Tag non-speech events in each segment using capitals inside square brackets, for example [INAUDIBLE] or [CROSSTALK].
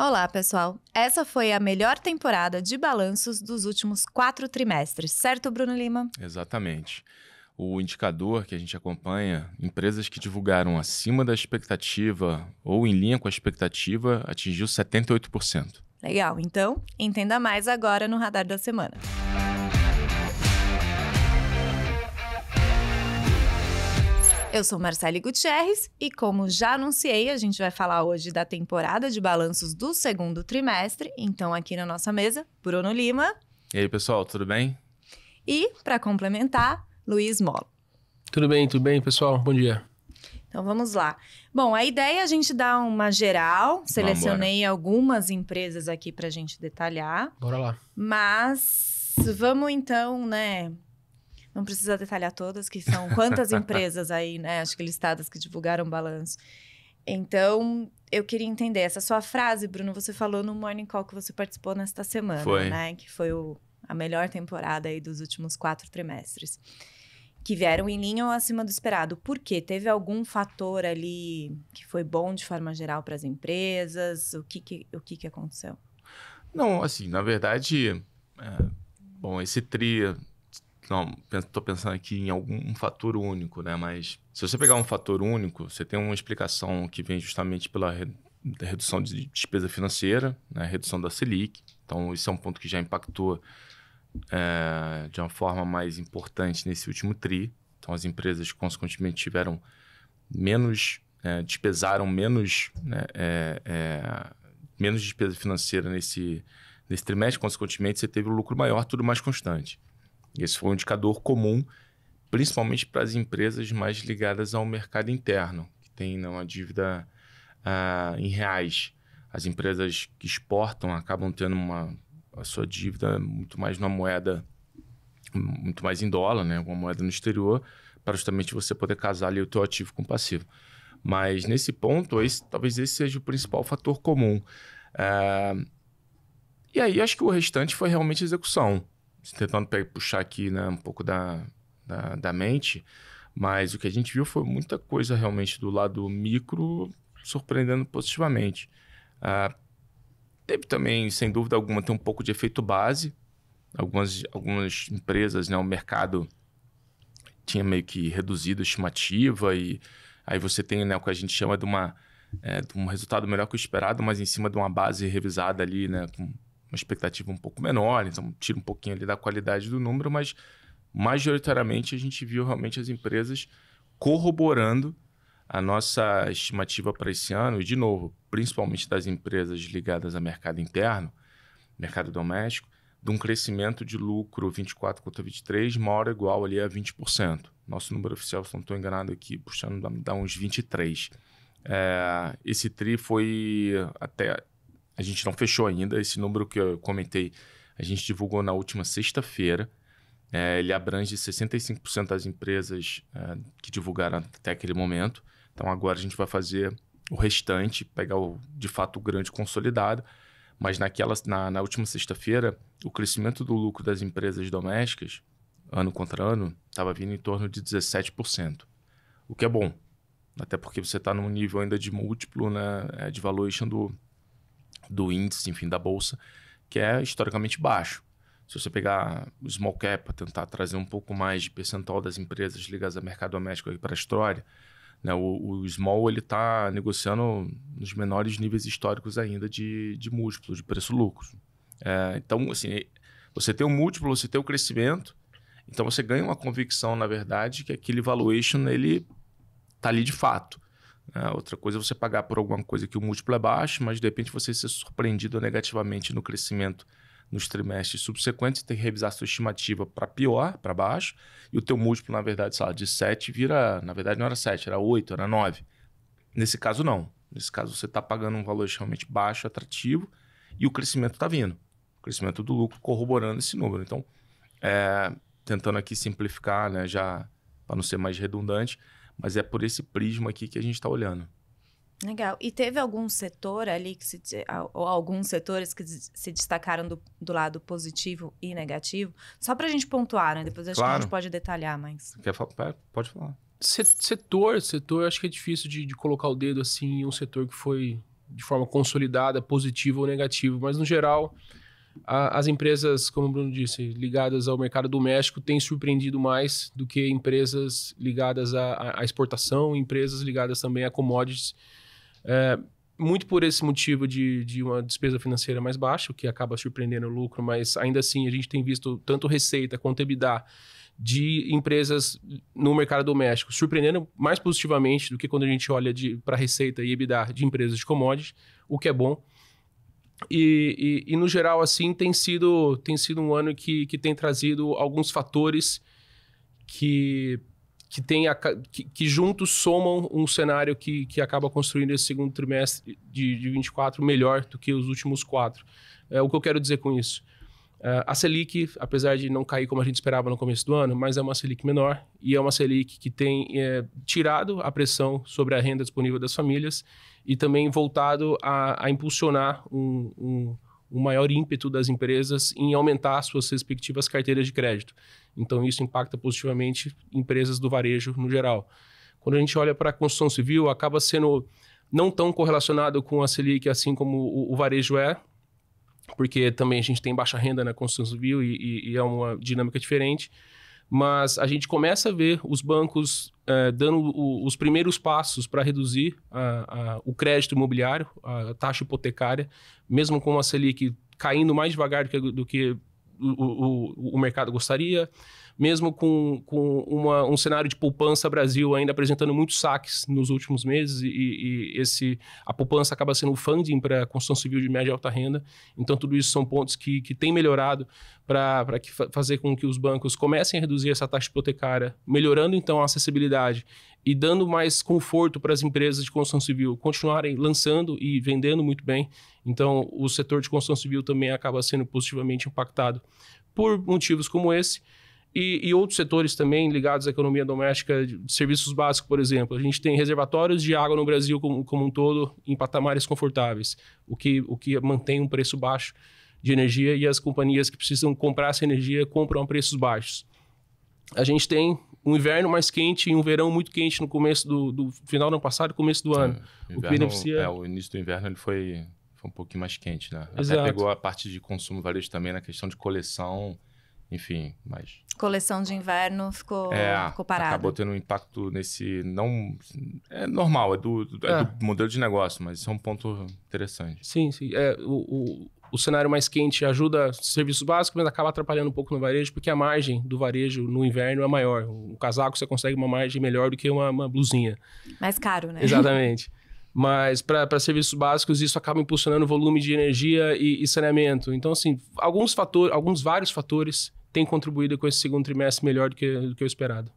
Olá, pessoal! Essa foi a melhor temporada de balanços dos últimos quatro trimestres, certo, Bruno Lima? Exatamente. O indicador que a gente acompanha, empresas que divulgaram acima da expectativa ou em linha com a expectativa, atingiu 78%. Legal, então entenda mais agora no Radar da Semana. Eu sou Marcele Gutierrez e, como já anunciei, a gente vai falar hoje da temporada de balanços do segundo trimestre. Então, aqui na nossa mesa, Bruno Lima. E aí, pessoal, tudo bem? E, para complementar, Luiz Molo. Tudo bem, tudo bem, pessoal? Bom dia. Então vamos lá. Bom, a ideia é a gente dar uma geral. Selecionei Vambora. algumas empresas aqui para a gente detalhar. Bora lá. Mas vamos então, né, não precisa detalhar todas, que são quantas [LAUGHS] empresas aí, né? Acho que listadas que divulgaram balanço. Então, eu queria entender essa sua frase, Bruno. Você falou no Morning Call que você participou nesta semana, foi. né? Que foi o, a melhor temporada aí dos últimos quatro trimestres. Que vieram em linha ou acima do esperado. Por quê? Teve algum fator ali que foi bom de forma geral para as empresas? O que, que o que, que aconteceu? Não, assim, na verdade, é, bom, esse TRI não, estou pensando aqui em algum um fator único, né? Mas se você pegar um fator único, você tem uma explicação que vem justamente pela re, redução de despesa financeira, né? redução da Selic. Então, isso é um ponto que já impactou é, de uma forma mais importante nesse último TRI. Então, as empresas, consequentemente, tiveram menos, é, despesaram menos, né? é, é menos despesa financeira nesse, nesse trimestre. Consequentemente, você teve um lucro maior, tudo mais constante. Esse foi um indicador comum, principalmente para as empresas mais ligadas ao mercado interno, que tem né, uma dívida uh, em reais. As empresas que exportam acabam tendo uma, a sua dívida muito mais numa moeda, muito mais em dólar, né? Uma moeda no exterior, para justamente você poder casar ali o teu ativo com o passivo. Mas nesse ponto, esse, talvez esse seja o principal fator comum. Uh, e aí acho que o restante foi realmente execução tentando puxar aqui né, um pouco da, da, da mente, mas o que a gente viu foi muita coisa realmente do lado micro surpreendendo positivamente. Ah, teve também, sem dúvida alguma, tem um pouco de efeito base. Algumas, algumas empresas, né, o mercado tinha meio que reduzido a estimativa e aí você tem né, o que a gente chama de, uma, é, de um resultado melhor que o esperado, mas em cima de uma base revisada ali, né, com uma expectativa um pouco menor, então tira um pouquinho ali da qualidade do número, mas majoritariamente a gente viu realmente as empresas corroborando a nossa estimativa para esse ano, e de novo, principalmente das empresas ligadas ao mercado interno, mercado doméstico, de um crescimento de lucro 24 contra 23, maior ou igual ali a 20%. Nosso número oficial, se não estou enganado aqui, puxando, dá uns 23%. É, esse TRI foi até a gente não fechou ainda. Esse número que eu comentei, a gente divulgou na última sexta-feira. É, ele abrange 65% das empresas é, que divulgaram até aquele momento. Então agora a gente vai fazer o restante, pegar o, de fato o grande consolidado. Mas naquela, na, na última sexta-feira, o crescimento do lucro das empresas domésticas, ano contra ano, estava vindo em torno de 17%. O que é bom, até porque você está num nível ainda de múltiplo né, é, de valuation do, do índice, enfim, da bolsa, que é historicamente baixo. Se você pegar o small cap para tentar trazer um pouco mais de percentual das empresas ligadas ao mercado doméstico para a história, né, o, o, small ele está negociando nos menores níveis históricos ainda de, de múltiplo, de preço-lucro. É, então, assim, você tem o um múltiplo, você tem o um crescimento, então você ganha uma convicção, na verdade, que aquele valuation ele está ali de fato. Né? Outra coisa é você pagar por alguma coisa que o múltiplo é baixo, mas de repente você ser surpreendido negativamente no crescimento nos trimestres subsequentes, tem que revisar a sua estimativa para pior, para baixo, e o teu múltiplo, na verdade, sei lá, de 7 vira, na verdade não era 7, era 8, era 9. Nesse caso, não. Nesse caso, você está pagando um valor realmente baixo, atrativo, e o crescimento está vindo. O crescimento do lucro corroborando esse número. Então, é, tentando aqui simplificar, né, já para não ser mais redundante, mas é por esse prisma aqui que a gente está olhando. Legal. E teve algum setor ali que se, ou alguns setores que se destacaram do, do lado positivo e negativo? Só para a gente pontuar, né? Depois acho claro. que a gente pode detalhar mais. Quer falar? Pode falar. Setor, setor, acho que é difícil de, de colocar o dedo assim em um setor que foi de forma consolidada, positivo ou negativo, mas no geral a, as empresas, como o Bruno disse, ligadas ao mercado doméstico têm surpreendido mais do que empresas ligadas à, à exportação, empresas ligadas também a commodities. É, muito por esse motivo de, de uma despesa financeira mais baixa, o que acaba surpreendendo o lucro, mas ainda assim a gente tem visto tanto receita quanto EBITDA de empresas no mercado doméstico, surpreendendo mais positivamente do que quando a gente olha para receita e EBITDA de empresas de commodities, o que é bom. E, e, e, no geral, assim, tem sido, tem sido um ano que, que tem trazido alguns fatores que, que, tem a, que, que, juntos somam um cenário que, que acaba construindo esse segundo trimestre de, de 24 melhor do que os últimos quatro. É o que eu quero dizer com isso. Uh, a Selic, apesar de não cair como a gente esperava no começo do ano, mas é uma Selic menor e é uma Selic que tem é, tirado a pressão sobre a renda disponível das famílias e também voltado a, a impulsionar um, um, um, maior ímpeto das empresas em aumentar suas respectivas carteiras de crédito. Então, isso impacta positivamente empresas do varejo no geral. Quando a gente olha para a construção civil, acaba sendo não tão correlacionado com a Selic assim como o, o varejo é, porque também a gente tem baixa renda na né, construção civil e, e, e é uma dinâmica diferente. Mas a gente começa a ver os bancos é, dando o, os primeiros passos para reduzir a, a, o crédito imobiliário, a taxa hipotecária, mesmo com a Selic caindo mais devagar do que, do que o, o, o mercado gostaria mesmo com, com uma, um cenário de poupança Brasil ainda apresentando muitos saques nos últimos meses, e, e esse, a poupança acaba sendo o funding para construção civil de média e alta renda. Então, tudo isso são pontos que, que têm melhorado para fazer com que os bancos comecem a reduzir essa taxa hipotecária, melhorando então a acessibilidade e dando mais conforto para as empresas de construção civil continuarem lançando e vendendo muito bem. Então, o setor de construção civil também acaba sendo positivamente impactado por motivos como esse. E, e, outros setores também ligados à economia doméstica, de serviços básicos, por exemplo. A gente tem reservatórios de água no Brasil como, como um todo em patamares confortáveis, o que, o que mantém um preço baixo de energia e as companhias que precisam comprar essa energia compram a preços baixos. A gente tem um inverno mais quente e um verão muito quente no começo do, do final do ano passado e começo do Sim, ano. Inverno, o que beneficia... É, o início do inverno ele foi, foi um pouquinho mais quente, né? Exato. Até pegou a parte de consumo varejo também na questão de coleção enfim, mas... Coleção de inverno ficou, é, ficou parada. Acabou tendo um impacto nesse... não É normal, é do, é. é do é. modelo de negócio, mas isso é um ponto interessante. Sim, sim. É, o, o, o cenário mais quente ajuda serviços básicos, mas acaba atrapalhando um pouco no varejo, porque a margem do varejo no inverno é maior. Um casaco você consegue uma margem melhor do que uma, uma blusinha. Mais caro, né? Exatamente. mas para serviços básicos isso acaba impulsionando volume de energia e, e saneamento. Então, assim, alguns fatores, alguns vários fatores tem contribuído com esse segundo trimestre melhor do que, do que o esperado.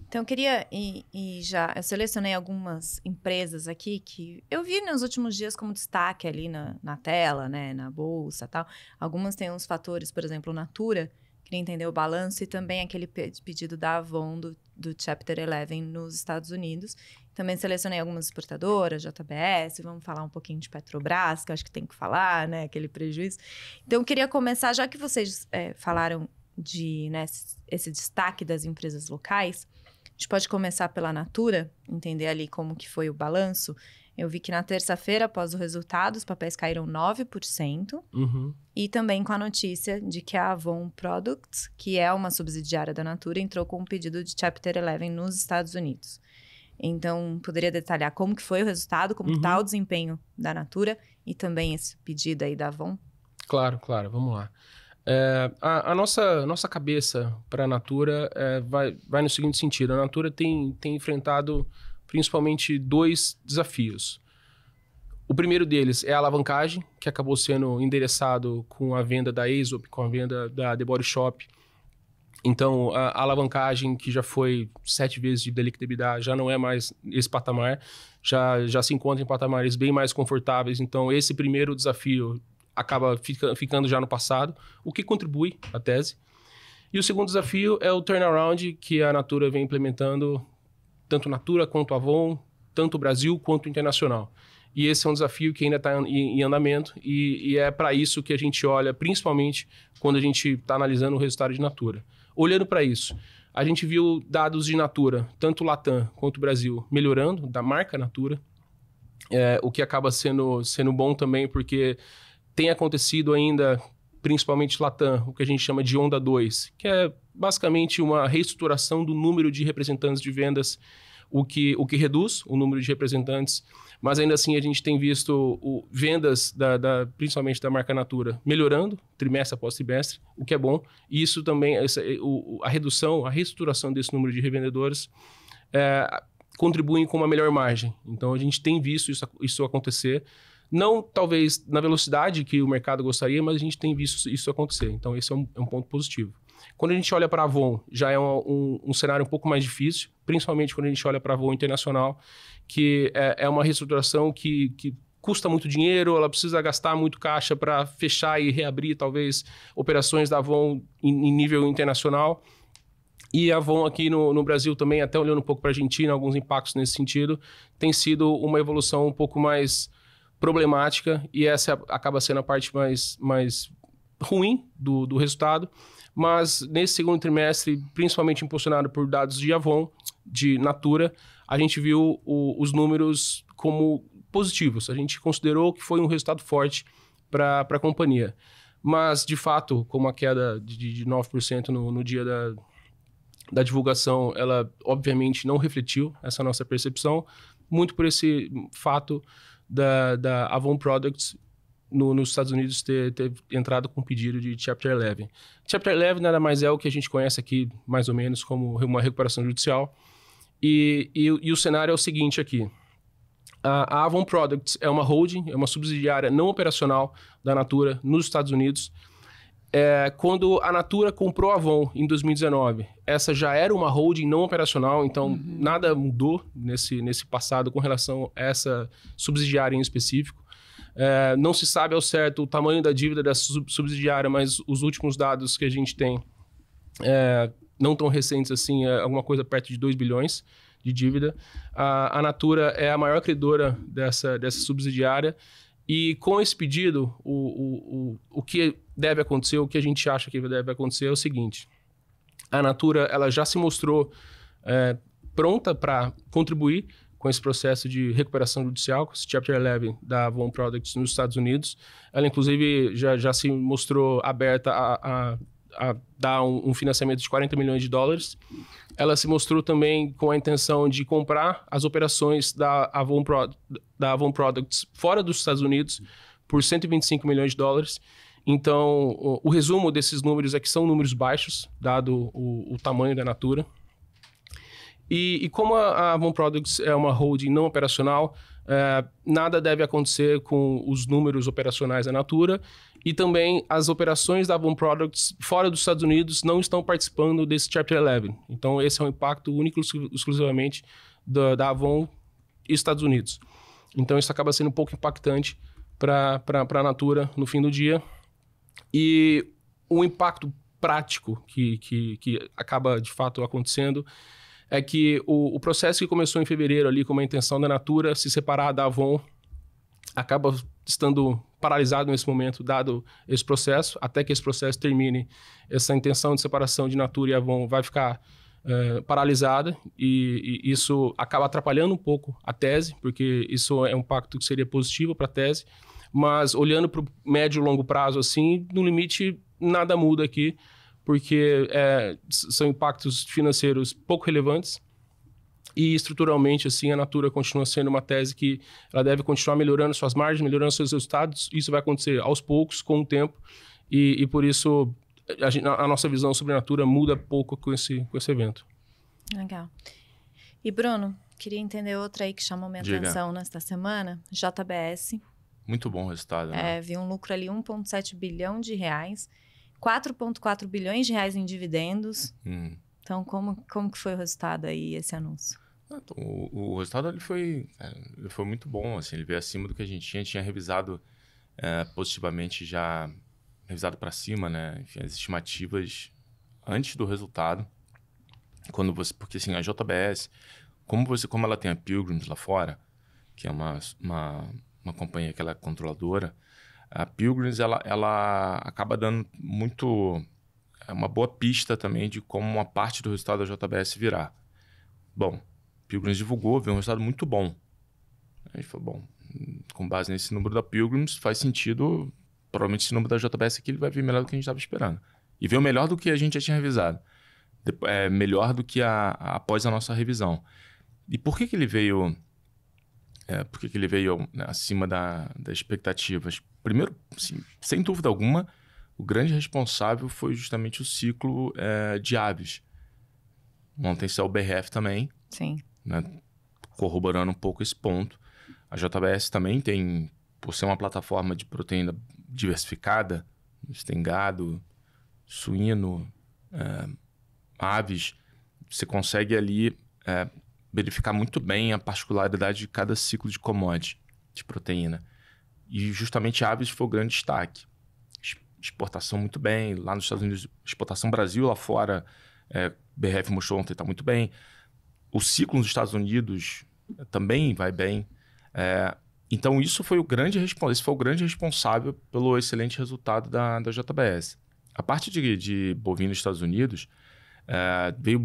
Então, eu queria, e, já, eu selecionei algumas empresas aqui que eu vi nos últimos dias como destaque ali na, na tela, né, na bolsa tal. Algumas têm uns fatores, por exemplo, Natura, queria entender o balanço e também aquele pedido da Avon do, do Chapter 11 nos Estados Unidos. Também selecionei algumas exportadoras, JBS, vamos falar um pouquinho de Petrobras, que eu acho que tem que falar, né? Aquele prejuízo. Então, eu queria começar, já que vocês é, falaram de né, esse destaque das empresas locais, a gente pode começar pela Natura, entender ali como que foi o balanço. Eu vi que na terça-feira, após o resultado, os papéis caíram 9%. Uhum. E também com a notícia de que a Avon Products, que é uma subsidiária da Natura, entrou com um pedido de Chapter 11 nos Estados Unidos. Então, poderia detalhar como que foi o resultado, como está uhum. o desempenho da Natura e também esse pedido aí da Avon? Claro, claro, vamos lá. É, a, a, nossa, nossa cabeça para a Natura é, vai, vai no seguinte sentido: a Natura tem, tem enfrentado principalmente dois desafios. O primeiro deles é a alavancagem, que acabou sendo endereçado com a venda da Aesop, com a venda da The Body Shop, então, a, alavancagem, que já foi sete vezes de delictividade, já não é mais esse patamar, já, já se encontra em patamares bem mais confortáveis. Então, esse primeiro desafio acaba fica, ficando já no passado, o que contribui à tese. E o segundo desafio é o turnaround que a Natura vem implementando, tanto Natura quanto Avon, tanto Brasil quanto internacional. E esse é um desafio que ainda está em, andamento e, e é para isso que a gente olha, principalmente quando a gente está analisando o resultado de Natura. Olhando para isso, a gente viu dados de Natura, tanto Latam quanto Brasil, melhorando, da marca Natura, é, o que acaba sendo, sendo bom também, porque tem acontecido ainda, principalmente Latam, o que a gente chama de Onda 2, que é basicamente uma reestruturação do número de representantes de vendas, o que, o que reduz o número de representantes mas ainda assim, a gente tem visto o, vendas, da, da, principalmente da marca Natura, melhorando trimestre após trimestre, o que é bom. E isso também, essa, o, a redução, a reestruturação desse número de revendedores é, contribuem com uma melhor margem. Então, a gente tem visto isso, isso acontecer não talvez na velocidade que o mercado gostaria, mas a gente tem visto isso acontecer. Então, esse é um, é um ponto positivo. Quando a gente olha para a Avon, já é um, um, um, cenário um pouco mais difícil, principalmente quando a gente olha para a Avon Internacional, que é, é uma reestruturação que, que custa muito dinheiro, ela precisa gastar muito caixa para fechar e reabrir, talvez, operações da Avon em, em nível internacional. E a Avon aqui no, no Brasil também, até olhando um pouco para a Argentina, alguns impactos nesse sentido, tem sido uma evolução um pouco mais problemática e essa acaba sendo a parte mais, mais ruim do, do resultado mas nesse segundo trimestre, principalmente impulsionado por dados de Avon, de Natura, a gente viu o, os números como positivos. A gente considerou que foi um resultado forte para a companhia. Mas, de fato, com a queda de, de 9% no, no dia da, da divulgação, ela obviamente não refletiu essa nossa percepção, muito por esse fato da, da Avon Products no, nos Estados Unidos ter, ter, entrado com um pedido de Chapter 11. Chapter 11 nada mais é o que a gente conhece aqui, mais ou menos, como uma recuperação judicial. E, e, e o cenário é o seguinte aqui. A Avon Products é uma holding, é uma subsidiária não operacional da Natura nos Estados Unidos. É, quando a Natura comprou a Avon em 2019, essa já era uma holding não operacional, então uhum. nada mudou nesse, nesse passado com relação a essa subsidiária em específico. É, não se sabe ao certo o tamanho da dívida dessa subsidiária, mas os últimos dados que a gente tem, é, não tão recentes assim, é alguma coisa perto de 2 bilhões de dívida. A, a Natura é a maior credora dessa, dessa subsidiária. E com esse pedido, o, o, o, o que deve acontecer, o que a gente acha que deve acontecer é o seguinte: a Natura ela já se mostrou é, pronta para contribuir com esse processo de recuperação judicial, com esse Chapter 11 da Von Products nos Estados Unidos. Ela, inclusive, já, já se mostrou aberta a, a, a dar um, um financiamento de 40 milhões de dólares. Ela se mostrou também com a intenção de comprar as operações da Avon, Pro, da Avon Products fora dos Estados Unidos por 125 milhões de dólares. Então, o, o, resumo desses números é que são números baixos, dado o, o tamanho da Natura. E, e como a, Avon Products é uma holding não operacional, é, nada deve acontecer com os números operacionais da Natura e também as operações da Avon Products fora dos Estados Unidos não estão participando desse Chapter 11. Então, esse é um impacto único exclusivamente da, da Avon e Estados Unidos. Então, isso acaba sendo um pouco impactante para a Natura no fim do dia. E o impacto prático que, que, que acaba de fato acontecendo é que o, o processo que começou em fevereiro ali com uma intenção da Natura se separar da Avon acaba estando paralisado nesse momento, dado esse processo, até que esse processo termine. Essa intenção de separação de Natura e Avon vai ficar é, paralisada e, e, isso acaba atrapalhando um pouco a tese, porque isso é um pacto que seria positivo para a tese, mas olhando para o médio e longo prazo, assim, no limite, nada muda aqui porque é, são impactos financeiros pouco relevantes e estruturalmente assim a Natura continua sendo uma tese que ela deve continuar melhorando suas margens, melhorando seus resultados. Isso vai acontecer aos poucos, com o tempo e, e por isso a, a, nossa visão sobre a Natura muda pouco com esse com esse evento. Legal. E Bruno, queria entender outra aí que chamou minha Diga. atenção nesta semana, JBS. Muito bom resultado. Né? É, vi um lucro ali 1,7 bilhão de reais 4,4 bilhões de reais em dividendos. Hum. Então, como, como que foi o resultado aí, esse anúncio? Ah, então, o, o, resultado ele foi, ele foi muito bom, assim, ele veio acima do que a gente tinha. tinha revisado é, positivamente já, revisado para cima, né? Enfim, as estimativas antes do resultado. Quando você, porque assim, a JBS, como você como ela tem a Pilgrims lá fora, que é uma, uma, uma companhia que ela é controladora, a Pilgrims ela, ela acaba dando muito é uma boa pista também de como uma parte do resultado da JBS virá. Bom, Pilgrims divulgou, veio um resultado muito bom. A gente falou, bom, com base nesse número da Pilgrims, faz sentido, provavelmente esse número da JBS aqui ele vai vir melhor do que a gente estava esperando. E veio melhor do que a gente já tinha revisado. É, melhor do que a, a, após a nossa revisão. E por que, que ele veio... É, por que, que ele veio né, acima da, das expectativas? primeiro, assim, sem dúvida alguma, o grande responsável foi justamente o ciclo é, de aves. Ontem saiu o BRF também. Sim. Né, corroborando um pouco esse ponto. A JBS também tem, por ser uma plataforma de proteína diversificada, tem gado, suíno, é, aves, você consegue ali é, verificar muito bem a particularidade de cada ciclo de commodity de proteína. E justamente a Aves foi o grande destaque. Exportação muito bem, lá nos Estados Unidos, exportação Brasil lá fora, é, BRF mostrou ontem, está muito bem. O ciclo nos Estados Unidos eh, também vai bem. É, então, isso foi o grande esse foi o grande responsável pelo excelente resultado da, da JBS. A parte de, de bovino nos Estados Unidos é, veio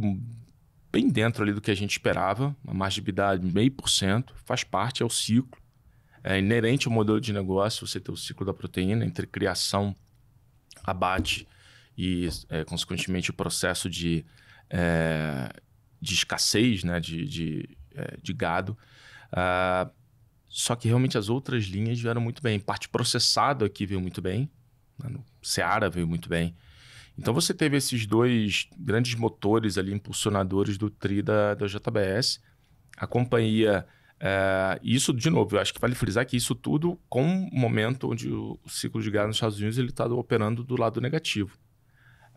bem dentro ali do que a gente esperava, uma margem de meio por cento, faz parte, é o ciclo. É inerente ao modelo de negócio você ter o ciclo da proteína entre criação, abate e, é, consequentemente, o processo de, é, de escassez né, de, de, é, de gado. Ah, só que realmente as outras linhas vieram muito bem. Parte processada aqui veio muito bem. Né? No Seara veio muito bem. Então você teve esses dois grandes motores ali, impulsionadores do TRI da, da JBS. A companhia é, isso, de novo, eu acho que vale frisar que isso tudo com um momento onde o ciclo de gás nos Estados Unidos está operando do lado negativo.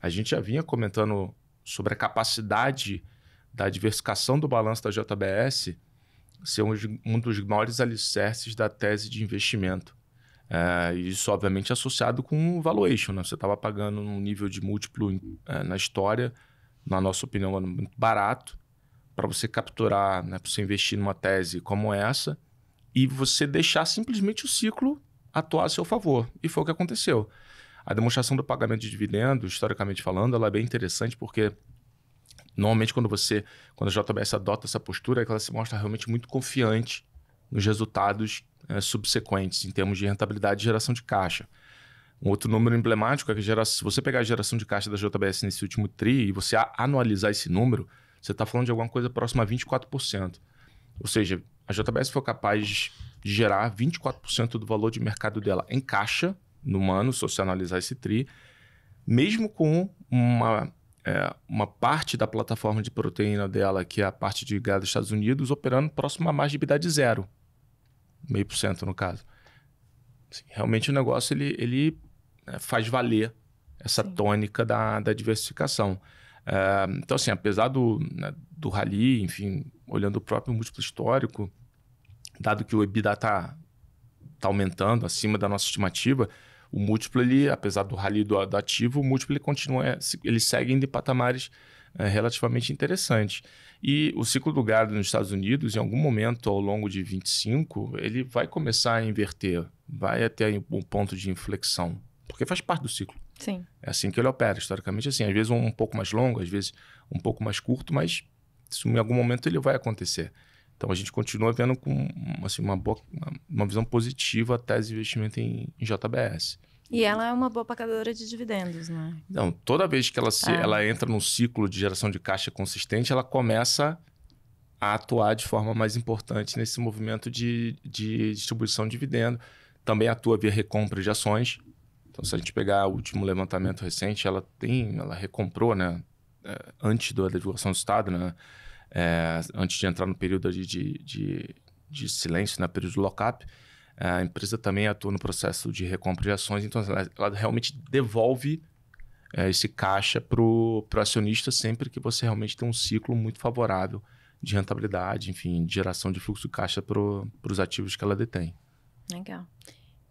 A gente já vinha comentando sobre a capacidade da diversificação do balanço da JBS ser um, um dos maiores alicerces da tese de investimento. É, isso, obviamente, associado com o valuation. Né? Você estava pagando um nível de múltiplo é, na história, na nossa opinião, muito barato para você capturar, né, para você investir numa tese como essa e você deixar simplesmente o ciclo atuar a seu favor. E foi o que aconteceu. A demonstração do pagamento de dividendo, historicamente falando, ela é bem interessante porque normalmente quando você, quando a JBS adota essa postura, é ela se mostra realmente muito confiante nos resultados é, subsequentes em termos de rentabilidade e geração de caixa. Um outro número emblemático é que gera, se você pegar a geração de caixa da JBS nesse último TRI e você anualizar esse número, você está falando de alguma coisa próxima a 24%. Ou seja, a JBS foi capaz de gerar 24% do valor de mercado dela em caixa no ano, se você analisar esse TRI, mesmo com uma, é, uma parte da plataforma de proteína dela, que é a parte de gado dos Estados Unidos, operando próximo a margem zero, meio por cento no caso. Assim, realmente o negócio ele, ele é, faz valer essa Sim. tônica da, da diversificação. Ah, então, assim, apesar do, né, do rally, enfim, olhando o próprio múltiplo histórico, dado que o EBITDA está tá aumentando acima da nossa estimativa, o múltiplo, ele, apesar do rally do, do ativo, o múltiplo ele continua, ele segue em patamares é, relativamente interessantes. E o ciclo do gado nos Estados Unidos, em algum momento ao longo de 25, ele vai começar a inverter, vai até um ponto de inflexão, porque faz parte do ciclo. Sim. É assim que ele opera, historicamente assim. Às vezes um, pouco mais longo, às vezes um pouco mais curto, mas isso em algum momento ele vai acontecer. Então a gente continua vendo com assim, uma, boa, uma, uma visão positiva a tese de investimento em, em, JBS. E ela é uma boa pagadora de dividendos, né? Não, toda vez que ela, se, ah. ela entra num ciclo de geração de caixa consistente, ela começa a atuar de forma mais importante nesse movimento de, de distribuição de dividendo. Também atua via recompra de ações, então, se a gente pegar o último levantamento recente, ela tem, ela recomprou, né? É, antes da divulgação do Estado, né? É, antes de entrar no período de, de, de, de silêncio, na né? período de lock-up, é, a empresa também atua no processo de recompra de ações, então ela, ela realmente devolve é, esse caixa para o acionista sempre que você realmente tem um ciclo muito favorável de rentabilidade, enfim, de geração de fluxo de caixa para os ativos que ela detém. Legal.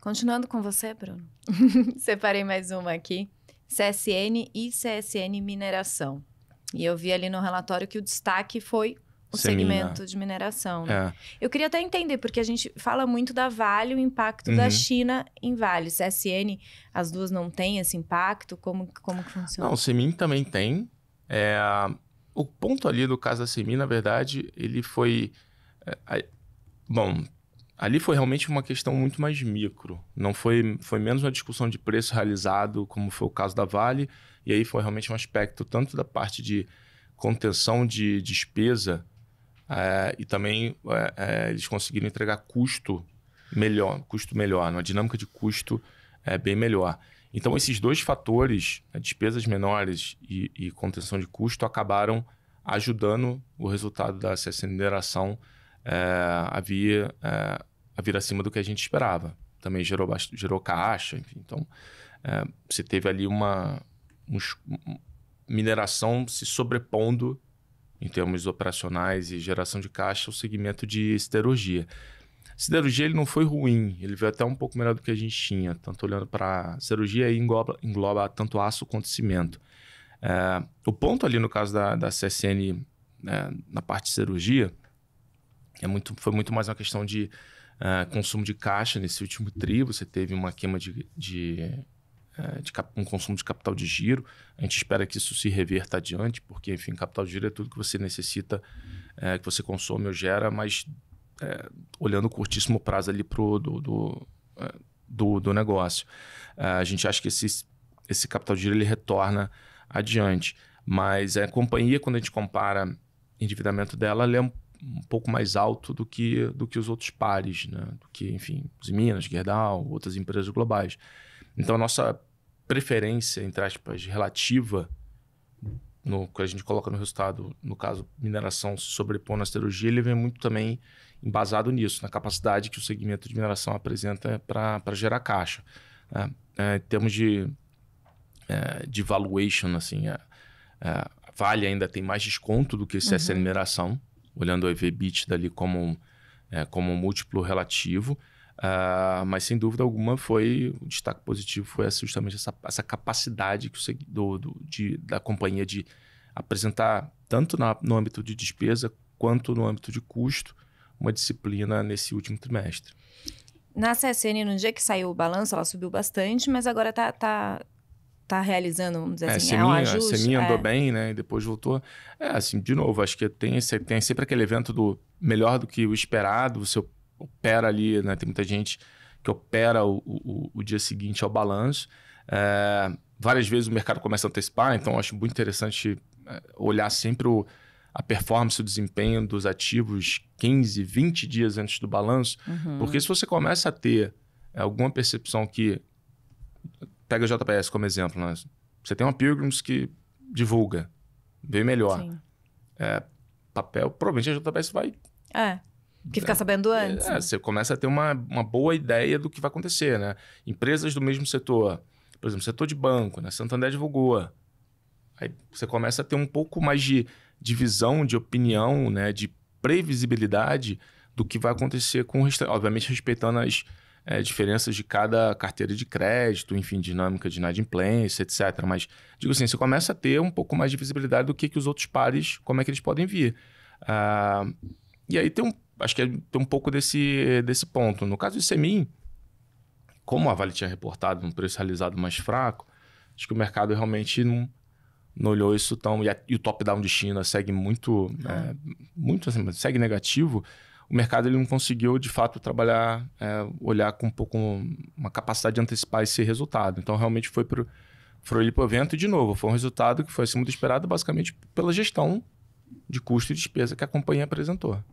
Continuando com você, Bruno, [LAUGHS] separei mais uma aqui: CSN e CSN Mineração. E eu vi ali no relatório que o destaque foi o Semina. segmento de mineração. Né? É. Eu queria até entender, porque a gente fala muito da Vale, o impacto uhum. da China em Vale. CSN, as duas não têm esse impacto? Como, como que funciona? Não, o Semin também tem. É, o ponto ali do caso da Semin, na verdade, ele foi... É, bom, Ali foi realmente uma questão muito mais micro. Não foi, foi menos uma discussão de preço realizado, como foi o caso da Vale, e aí foi realmente um aspecto tanto da parte de contenção de despesa é, e também é, é, eles conseguiram entregar custo melhor, custo melhor, uma dinâmica de custo é, bem melhor. Então esses dois fatores, né, despesas menores e, e contenção de custo, acabaram ajudando o resultado da mineração é, havia é, vir acima do que a gente esperava. Também gerou, gerou caixa, enfim. Então, é, você teve ali uma mineração se sobrepondo em termos operacionais e geração de caixa ao segmento de siderurgia. Siderurgia ele não foi ruim, ele veio até um pouco melhor do que a gente tinha, tanto olhando para cirurgia e engloba, engloba tanto aço quanto cimento. É, o ponto ali no caso da, da CSN né, na parte de cirurgia é muito, foi muito mais uma questão de Uh, consumo de caixa nesse último tri, você teve uma queima de, de, uh, de cap, um consumo de capital de giro. A gente espera que isso se reverta adiante, porque, enfim, capital de giro é tudo que você necessita, uh, que você consome ou gera, mas eh, olhando o curtíssimo prazo ali pro, do, do, do, do negócio. a gente acha que esse, esse capital de giro ele retorna adiante. Mas a companhia, quando a gente compara endividamento dela, ela é um um pouco mais alto do que, do que os outros pares, né? Do que, enfim, os Minas, Gerdau, outras empresas globais. Então, a nossa preferência, entre aspas, relativa, no que a gente coloca no resultado, no caso, mineração sobrepõe na à ele vem muito também embasado nisso, na capacidade que o segmento de mineração apresenta para gerar caixa. É, é, em termos de, é, de valuation, assim, é, é, Vale ainda tem mais desconto do que o uhum. Mineração, olhando o ev dali como, um, é, como um múltiplo relativo. Uh, mas sem dúvida alguma foi o destaque positivo foi justamente essa, essa capacidade que o seguidor do, de, da companhia de apresentar tanto na, no âmbito de despesa quanto no âmbito de custo uma disciplina nesse último trimestre. Na CSN, no dia que saiu o balanço, ela subiu bastante, mas agora está tá, tá está realizando, vamos dizer é, assim, é Seminha, é um ajuste. A Seminha andou é. bem, né? E depois voltou. É, assim, de novo, acho que tem, tem sempre aquele evento do melhor do que o esperado, você opera ali, né? Tem muita gente que opera o, o, o dia seguinte ao balanço. É, várias vezes o mercado começa a antecipar, então acho muito interessante é, olhar sempre o, a performance, o desempenho dos ativos 15, 20 dias antes do balanço, uhum. porque se você começa a ter é, alguma percepção que pega o JPS como exemplo, né? Você tem uma Pilgrims que divulga, bem melhor. É, papel, provavelmente a JPS vai. É. Que ficar sabendo é, antes. É, né? Você começa a ter uma, uma boa ideia do que vai acontecer, né? Empresas do mesmo setor, por exemplo, setor de banco, né? Santander divulgou. Aí você começa a ter um pouco mais de, de visão, de opinião, né? De previsibilidade do que vai acontecer com o restante. Obviamente, respeitando as, é, diferenças de cada carteira de crédito, enfim, dinâmica de inadimplência, etc. Mas, digo assim, você começa a ter um pouco mais de visibilidade do que, que os outros pares, como é que eles podem vir. Ah, e aí tem um, acho que é, tem um pouco desse, desse ponto. No caso do Semin, como a Vale tinha reportado um preço realizado mais fraco, acho que o mercado realmente não, não olhou isso tão. E, a, e o top-down de China segue muito. Ah. É, muito assim, segue negativo o mercado ele não conseguiu, de fato, trabalhar, é, olhar com um pouco uma capacidade de antecipar esse resultado. Então, realmente foi para o evento e, de novo, foi um resultado que foi acima do esperado, basicamente pela gestão de custo e despesa que a companhia apresentou.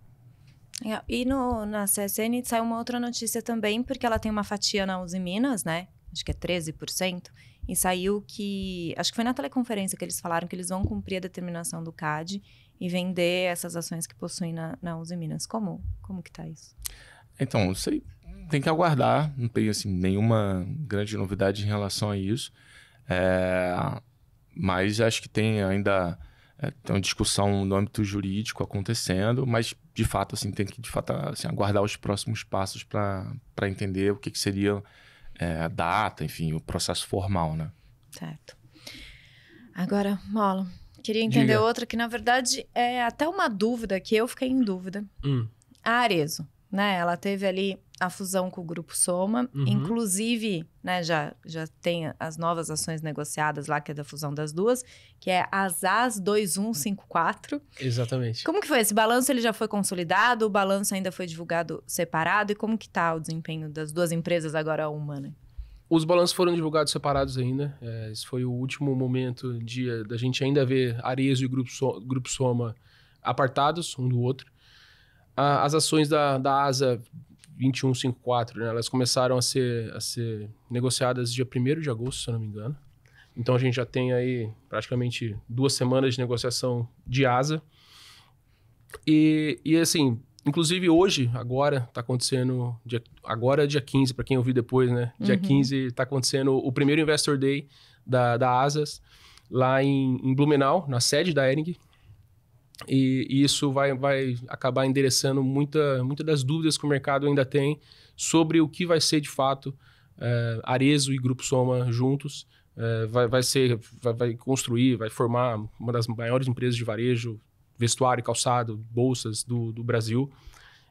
É, e no, na CSN saiu uma outra notícia também, porque ela tem uma fatia na Uzi Minas, né? Acho que é 13%. E saiu que. Acho que foi na teleconferência que eles falaram que eles vão cumprir a determinação do CAD e vender essas ações que possuem na, na Uzi Minas. Como, como que tá isso? Então, você tem que aguardar, não tem assim, nenhuma grande novidade em relação a isso. É, mas acho que tem ainda é, tem uma discussão no âmbito jurídico acontecendo, mas de fato assim tem que de fato assim, aguardar os próximos passos para entender o que, que seria é, a data, enfim, o processo formal, né? Certo. Agora, Molo, queria entender Diga. outra que, na verdade, é até uma dúvida que eu fiquei em dúvida. Hum. A Arezo, né? Ela teve ali a fusão com o Grupo Soma. Uhum. Inclusive, né, já, já tem as novas ações negociadas lá, que é da fusão das duas, que é ASAS 2154. Exatamente. Como que foi esse balanço? Ele já foi consolidado? O balanço ainda foi divulgado separado? E como que tá o desempenho das duas empresas agora, uma, né? Os balanços foram divulgados separados ainda. É, esse foi o último momento de, eh, da gente ainda ver Arezo e Grupo, so, Grupo Soma apartados um do outro. A, as ações da, da ASA 2154, né, elas começaram a ser, a ser negociadas dia 1 de agosto, se eu não me engano. Então a gente já tem aí praticamente duas semanas de negociação de ASA. E, e assim, Inclusive hoje, agora, está acontecendo. Dia, agora é dia 15, para quem ouviu depois, né? Dia uhum. 15 está acontecendo o primeiro Investor Day da, da Asas, lá em, em Blumenau, na sede da Ering. E, e, isso vai, vai acabar endereçando muitas muita das dúvidas que o mercado ainda tem sobre o que vai ser de fato é, eh, Arezo e Grupo Soma juntos. Eh, vai, vai ser, vai, vai construir, vai formar uma das maiores empresas de varejo vestuário, calçado, bolsas do, do Brasil.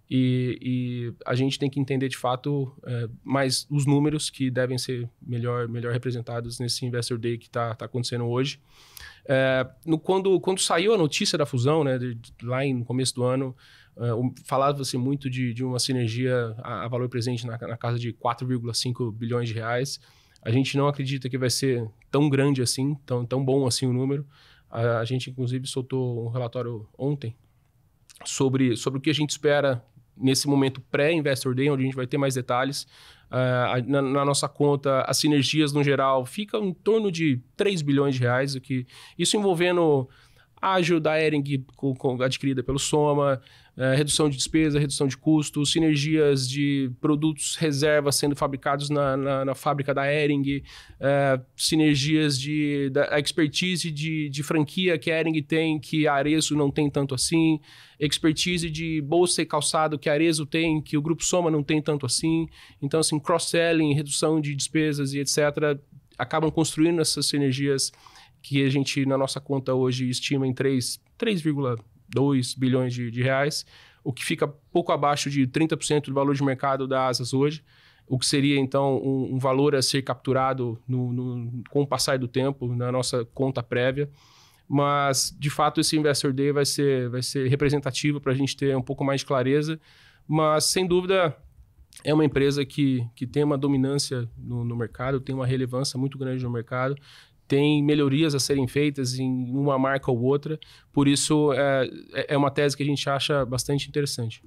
E, e, a gente tem que entender de fato é, mais os números que devem ser melhor, melhor representados nesse Investor Day que está tá acontecendo hoje. É, no, quando, quando saiu a notícia da fusão, né, de, de, lá no começo do ano, é, falava-se muito de, de uma sinergia a, a valor presente na, na casa de 4,5 bilhões de reais. A gente não acredita que vai ser tão grande assim, tão, tão bom assim o número. A, a gente, inclusive, soltou um relatório ontem sobre, sobre o que a gente espera nesse momento pré-Investor Day, onde a gente vai ter mais detalhes. Uh, na, na, nossa conta, as sinergias no geral ficam em torno de 3 bilhões de reais, o que isso envolvendo ágil da Ering com, com, adquirida pelo Soma, é, redução de despesa, redução de custos, sinergias de produtos reservas sendo fabricados na, na, na fábrica da Ering, é, sinergias de da expertise de, de franquia que a Ering tem, que a Arezzo não tem tanto assim, expertise de bolsa e calçado que a Arezzo tem, que o Grupo Soma não tem tanto assim. Então, assim, cross-selling, redução de despesas e etc., acabam construindo essas sinergias que a gente, na nossa conta hoje, estima em 3,2 bilhões de, de, reais, o que fica pouco abaixo de 30% do valor de mercado da Asas hoje, o que seria, então, um, um valor a ser capturado no, no, com o passar do tempo na nossa conta prévia. Mas, de fato, esse Investor Day vai ser, vai ser representativo para a gente ter um pouco mais de clareza. Mas, sem dúvida, é uma empresa que, que tem uma dominância no, no, mercado, tem uma relevância muito grande no mercado, tem melhorias a serem feitas em uma marca ou outra, por isso é, é, é uma tese que a gente acha bastante interessante.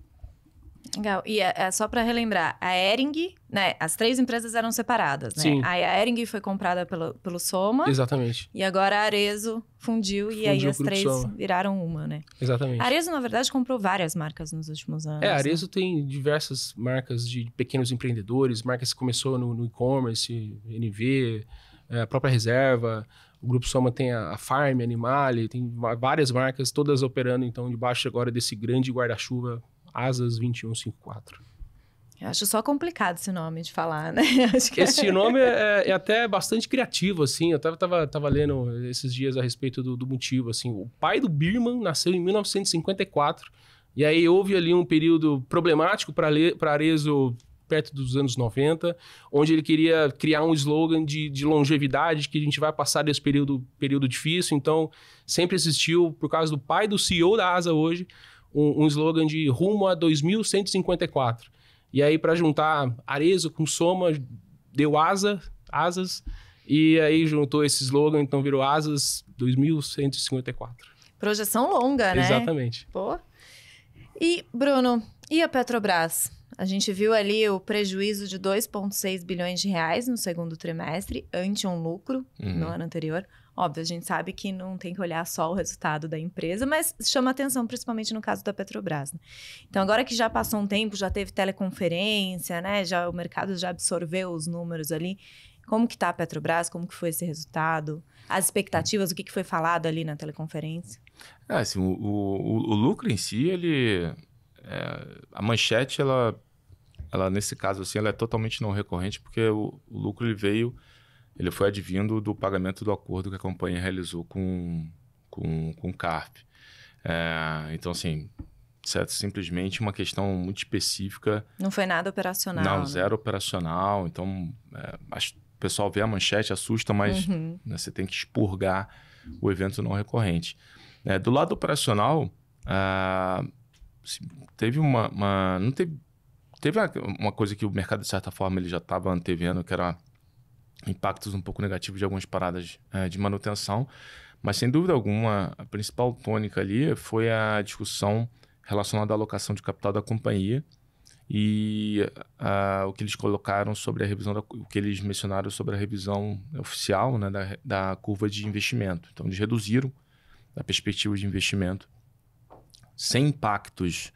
Legal. E é, é só para relembrar, a Ering, né? As três empresas eram separadas, né? Sim. Aí a Ering foi comprada pelo, pelo Soma. Exatamente. E agora a Arezo fundiu, fundiu e aí as três Soma. viraram uma, né? Exatamente. A Arezo, na verdade, comprou várias marcas nos últimos anos. É, a Arezo né? tem diversas marcas de pequenos empreendedores, marcas que começou no, no e-commerce, NV, é, a própria reserva, o Grupo Soma tem a, a Farm, Animale, tem várias marcas, todas operando então debaixo agora desse grande guarda-chuva Asas 2154. Eu acho só complicado esse nome de falar, né? [LAUGHS] Acho que... Esse é. nome é, é, é até bastante criativo, assim. Eu tava, tava, tava lendo esses dias a respeito do, do motivo, assim. O pai do Birman nasceu em 1954, e aí houve ali um período problemático para Arezo perto dos anos 90, onde ele queria criar um slogan de, de longevidade, que a gente vai passar desse período, período difícil. Então, sempre existiu, por causa do pai do CEO da ASA hoje, um, um slogan de rumo a 2154. E aí, para juntar Arezo com Soma, deu Asa, Asas, e aí juntou esse slogan, então virou Asas 2154. Projeção longa, né? Exatamente. Pô. E, Bruno, e a Petrobras? A gente viu ali o prejuízo de 2,6 bilhões de reais no segundo trimestre, ante um lucro uhum. no ano anterior. Óbvio, a gente sabe que não tem que olhar só o resultado da empresa, mas chama atenção, principalmente no caso da Petrobras. Né? Então, agora que já passou um tempo, já teve teleconferência, né? Já o mercado já absorveu os números ali. Como que está a Petrobras? Como que foi esse resultado? As expectativas, o que, que foi falado ali na teleconferência? É, assim, o, o, o lucro em si, ele é, a manchete, ela, ela, nesse caso, assim, ela é totalmente não recorrente, porque o, o lucro ele veio, ele foi advindo do pagamento do acordo que a companhia realizou com, com, com o CARP. É, então, assim, certo? simplesmente uma questão muito específica. Não foi nada operacional. Não, né? zero operacional. Então, é, acho, o pessoal vê a manchete, assusta, mas uhum. né, você tem que expurgar o evento não recorrente. É, do lado operacional, uh, Assim, teve uma, uma, não teve teve uma coisa que o mercado de certa forma ele já estava antevendo que era impactos um pouco negativos de algumas paradas é, de manutenção mas sem dúvida alguma a principal tônica ali foi a discussão relacionada à alocação de capital da companhia e uh, o que eles colocaram sobre a revisão da, o que eles mencionaram sobre a revisão oficial né, da, da curva de investimento então eles reduziram a perspectiva de investimento sem impactos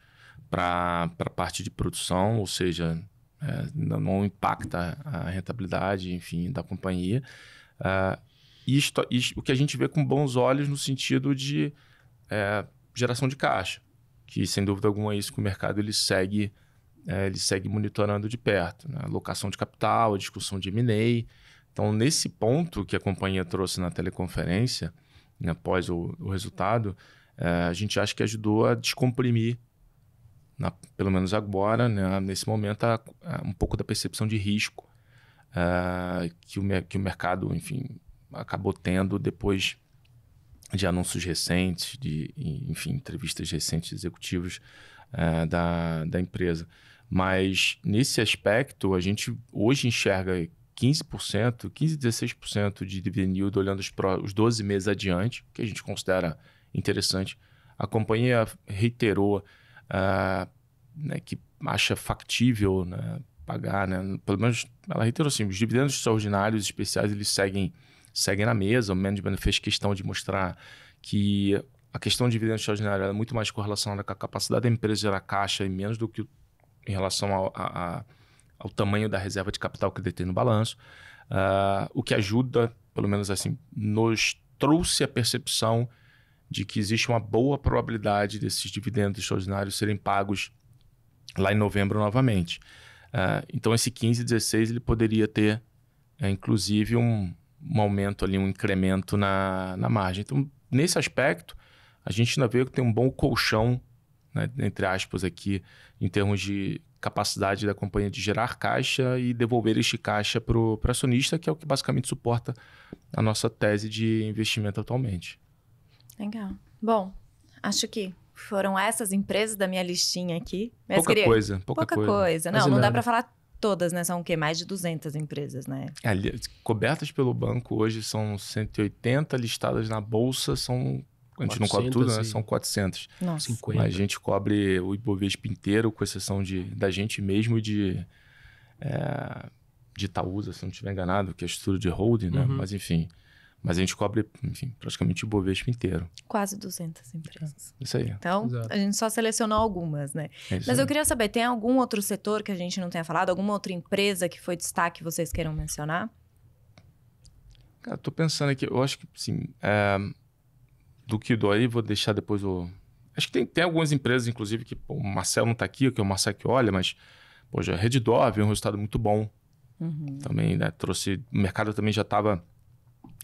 para a parte de produção, ou seja, é, não impacta a rentabilidade, enfim, da companhia. Uh, isto, isto, o que a gente vê com bons olhos no sentido de é, geração de caixa, que sem dúvida alguma é isso que o mercado ele segue, é, ele segue monitorando de perto. Né? locação de capital, discussão de M&A. Então, nesse ponto que a companhia trouxe na teleconferência, né, após o, o resultado, é, a gente acha que ajudou a descomprimir, na, pelo menos agora, né, nesse momento, a, a, um pouco da percepção de risco é, que, o, que o mercado, enfim, acabou tendo depois de anúncios recentes, de, enfim, entrevistas recentes de executivos é, da, da empresa. Mas nesse aspecto, a gente hoje enxerga 15%, 15, 16% de dividend yield olhando os, pró, os 12 meses adiante, que a gente considera interessante. A companhia reiterou uh, né, que acha factível né, pagar, né? pelo menos ela reiterou assim, os dividendos extraordinários especiais eles seguem, seguem na mesa, o management fez questão de mostrar que a questão de dividendos extraordinários é muito mais correlacionada com a capacidade da empresa gerar caixa e menos do que em relação ao, a, a, ao tamanho da reserva de capital que detém no balanço, uh, o que ajuda, pelo menos assim, nos trouxe a percepção de que existe uma boa probabilidade desses dividendos extraordinários serem pagos lá em novembro novamente. Uh, então, esse 15 e 16 ele poderia ter, é, inclusive, um, um, aumento ali, um incremento na, na margem. Então, nesse aspecto, a gente ainda vê que tem um bom colchão, né, entre aspas, aqui, em termos de capacidade da companhia de gerar caixa e devolver este caixa para o acionista, que é o que basicamente suporta a nossa tese de investimento atualmente. Legal. Bom, acho que foram essas empresas da minha listinha aqui. Mas pouca queria... coisa, pouca, pouca coisa. coisa. Não, não dá para falar todas, né? São o quê? Mais de 200 empresas, né? É, cobertas pelo banco hoje são 180, listadas na bolsa são... A gente não cobre tudo, né? São 400. Nossa. 50. Mas a gente cobre o Ibovespa inteiro, com exceção de, da gente mesmo de... É, de Itaúsa, se não estiver enganado, que é estrutura de holding, né? Uhum. Mas enfim... Mas a gente cobre, enfim, praticamente o Bovespa inteiro. Quase 200 empresas. É, isso aí. Então, Exato. a gente só selecionou algumas, né? É Mas eu queria saber, tem algum outro setor que a gente não tenha falado? Alguma outra empresa que foi destaque que vocês queiram mencionar? Cara, tô pensando aqui. Eu acho que, sim, é, do Kido aí, vou deixar depois o... Acho que tem, tem algumas empresas, inclusive, que pô, o Marcelo não está aqui, que é o Marcelo que olha, mas, poxa, a Reddor veio um resultado muito bom. Uhum. Também, né? Trouxe... O mercado também já estava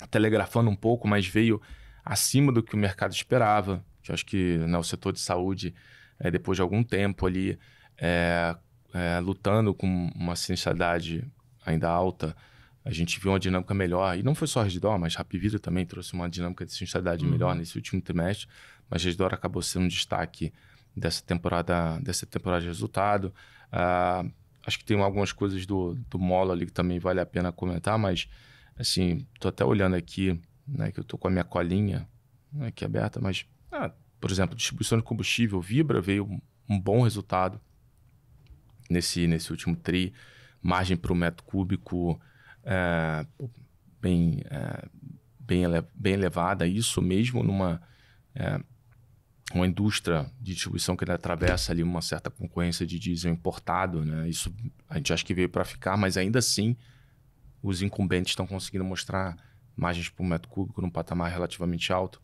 telegrafando um pouco, mas veio acima do que o mercado esperava. Eu acho que né, o setor de saúde, é, depois de algum tempo ali, é, é, lutando com uma sinistralidade ainda alta, a gente viu uma dinâmica melhor. E não foi só a Regidor, mas Rapidura também trouxe uma dinâmica de sinistralidade uhum. melhor nesse último trimestre. Mas a Regidor acabou sendo um destaque dessa temporada, dessa temporada de resultado. Ah, acho que tem algumas coisas do, do Molo ali que também vale a pena comentar, mas Assim, tô até olhando aqui, né, que eu tô com a minha colinha né, aqui aberta, mas, ah, por exemplo, distribuição de combustível, Vibra veio um, bom resultado nesse, nesse último TRI, margem para o metro cúbico é, bem, é, bem, ele, bem elevada, isso mesmo numa é, uma indústria de distribuição que atravessa ali uma certa concorrência de diesel importado, né? Isso a gente acha que veio para ficar, mas ainda assim os incumbentes estão conseguindo mostrar margens por metro cúbico num patamar relativamente alto.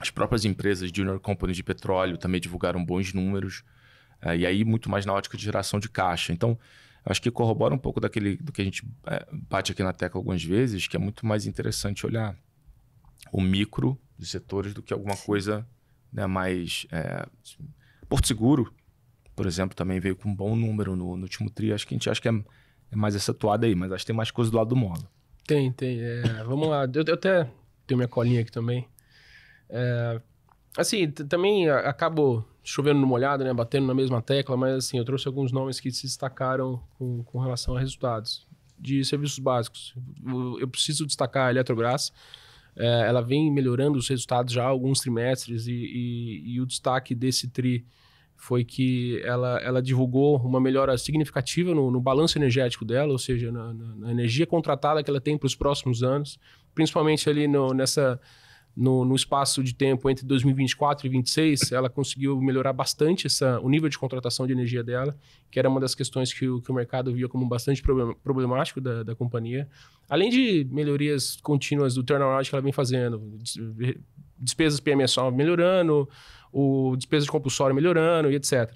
As próprias empresas junior companies de petróleo também divulgaram bons números. Eh, e aí, muito mais na ótica de geração de caixa. Então, acho que corrobora um pouco daquele do que a gente eh, bate aqui na tecla algumas vezes, que é muito mais interessante olhar o micro dos setores do que alguma coisa né, mais. É, Porto Seguro, por exemplo, também veio com um bom número no, no último TRI. Acho que a gente acha que é é mais essa toada aí, mas acho que tem mais coisa do lado do modo. Tem, tem. É, vamos lá. Eu, eu, até tenho minha colinha aqui também. É, assim, também acabo chovendo no molhado, né? Batendo na mesma tecla, mas assim, eu trouxe alguns nomes que se destacaram com, com relação a resultados de serviços básicos. Eu, eu preciso destacar a Eletrobras. É, ela vem melhorando os resultados já há alguns trimestres e, e, e o destaque desse TRI foi que ela, ela divulgou uma melhora significativa no, no balanço energético dela, ou seja, na, na, na energia contratada que ela tem para os próximos anos, principalmente ali no, nessa, no, no, espaço de tempo entre 2024 e 2026, ela conseguiu melhorar bastante essa, o nível de contratação de energia dela, que era uma das questões que o, que o mercado via como bastante problemático da, da companhia. Além de melhorias contínuas do turnaround que ela vem fazendo, despesas PMSO melhorando, o despesa de compulsório melhorando e etc.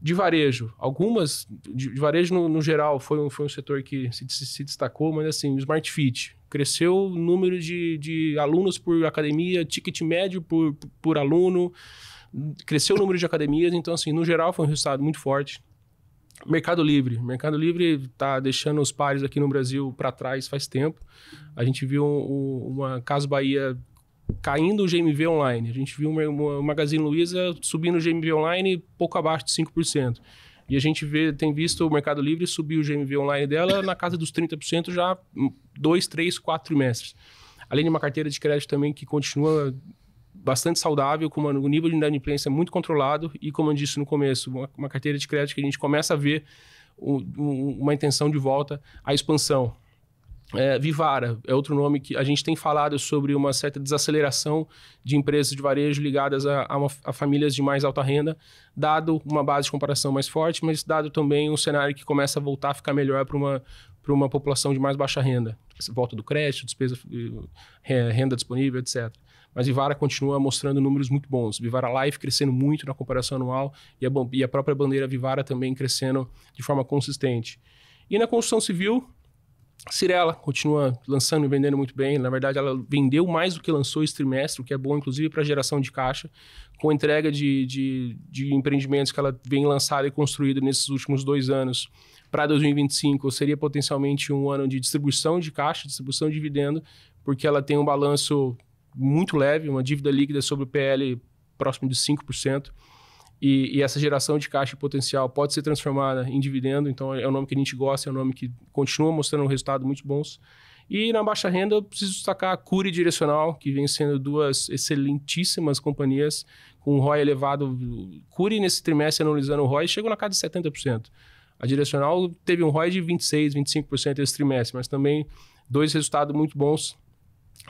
De varejo, algumas. De, de varejo, no, no, geral, foi um, foi um setor que se, se destacou, mas assim, o Smart Fit. Cresceu o número de, de alunos por academia, ticket médio por, por, por aluno, cresceu o número de academias, então, assim, no geral, foi um resultado muito forte. Mercado Livre. Mercado Livre está deixando os pares aqui no Brasil para trás faz tempo. A gente viu um, um, uma Casa Bahia caindo o GMV online. A gente viu o Magazine Luiza subindo o GMV online pouco abaixo de 5%. E a gente vê, tem visto o Mercado Livre subir o GMV online dela na casa dos 30% já dois, três, quatro trimestres. Além de uma carteira de crédito também que continua bastante saudável, com um nível de inadimplência muito controlado e, como eu disse no começo, uma, uma carteira de crédito que a gente começa a ver o, o, uma intenção de volta à expansão. É, Vivara é outro nome que a gente tem falado sobre uma certa desaceleração de empresas de varejo ligadas a, a, uma, a, famílias de mais alta renda, dado uma base de comparação mais forte, mas dado também um cenário que começa a voltar a ficar melhor para uma, uma população de mais baixa renda. Volta do crédito, despesa, eh, renda disponível, etc. Mas Vivara continua mostrando números muito bons. Vivara Life crescendo muito na comparação anual e a, e a própria bandeira Vivara também crescendo de forma consistente. E na construção civil, Cirela continua lançando e vendendo muito bem. Na verdade, ela vendeu mais do que lançou esse trimestre, o que é bom, inclusive, para geração de caixa, com entrega de, de, de, empreendimentos que ela vem lançada e construída nesses últimos dois anos. Para 2025, seria potencialmente um ano de distribuição de caixa, distribuição de dividendo, porque ela tem um balanço muito leve, uma dívida líquida sobre o PL próximo de 5%. E, e, essa geração de caixa potencial pode ser transformada em dividendo, então é, é um nome que a gente gosta, é um nome que continua mostrando resultados muito bons. E na baixa renda, eu preciso destacar a Cure Direcional, que vem sendo duas excelentíssimas companhias com um ROI elevado. Cure, nesse trimestre, analisando o ROI, chegou na casa de 70%. A Direcional teve um ROI de 26%, 25% esse trimestre, mas também dois resultados muito bons,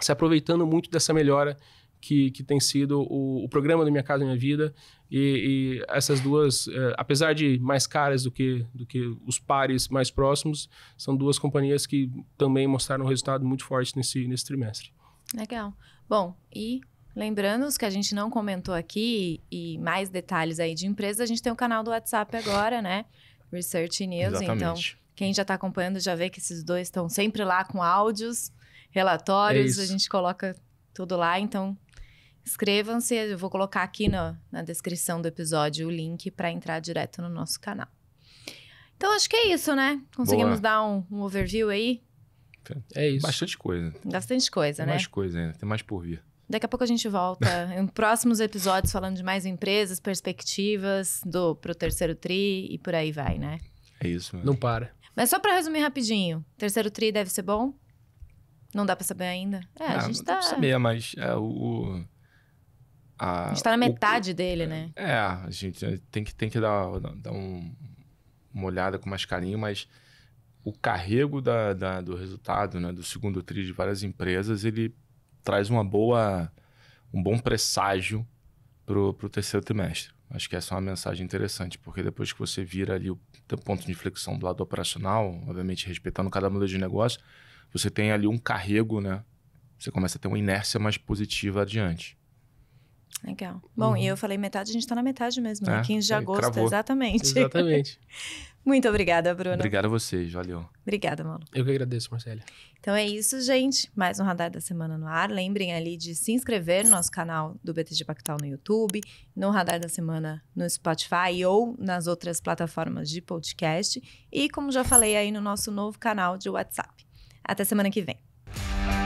se aproveitando muito dessa melhora que, que tem sido o, o programa da Minha Casa Minha Vida. E, e essas duas, é, apesar de mais caras do que, do que os pares mais próximos, são duas companhias que também mostraram um resultado muito forte nesse, nesse trimestre. Legal. Bom, e Lembrando os que a gente não comentou aqui e mais detalhes aí de empresas, a gente tem o canal do WhatsApp agora, né? Research News. Então, Exatamente. Então, quem já está acompanhando já vê que esses dois estão sempre lá com áudios, relatórios, é a gente coloca tudo lá. Então, inscrevam-se. Eu vou colocar aqui no, na descrição do episódio o link para entrar direto no nosso canal. Então, acho que é isso, né? Conseguimos Boa. dar um, um, overview aí? É isso. Bastante coisa. Bastante coisa, Tem né? Mais coisa ainda. Tem mais por vir. Daqui a pouco a gente volta [LAUGHS] em próximos episódios falando de mais empresas, perspectivas do pro terceiro tri e por aí vai, né? É isso. Mano. Não para. Mas só para resumir rapidinho, terceiro tri deve ser bom? Não dá para saber ainda? É, a ah, gente tá... Não dá saber, mas é, o, a, a gente tá na metade o, dele, né? É, é a gente é, tem que, tem que dar, dar um, uma olhada com mais carinho, mas o carrego da, da, do resultado, né, do segundo tri de várias empresas, ele traz uma boa, um bom presságio para o terceiro trimestre. Acho que essa é uma mensagem interessante, porque depois que você vira ali o ponto de inflexão do lado operacional, obviamente respeitando cada modelo de negócio, você tem ali um carrego, né? Você começa a ter uma inércia mais positiva adiante. Legal. Bom, uhum. e eu falei metade, a gente está na metade mesmo, né? é, 15 de agosto, é, cravou. exatamente. Exatamente. [LAUGHS] Muito obrigada, Bruno. Obrigado a vocês, valeu. Obrigada, Malu. Eu que agradeço, Marcela. Então é isso, gente. Mais um Radar da Semana no ar. Lembrem ali de se inscrever no nosso canal do BTG Pactual no YouTube, no Radar da Semana no Spotify ou nas outras plataformas de podcast. E como já falei aí no nosso novo canal de WhatsApp. Até semana que vem.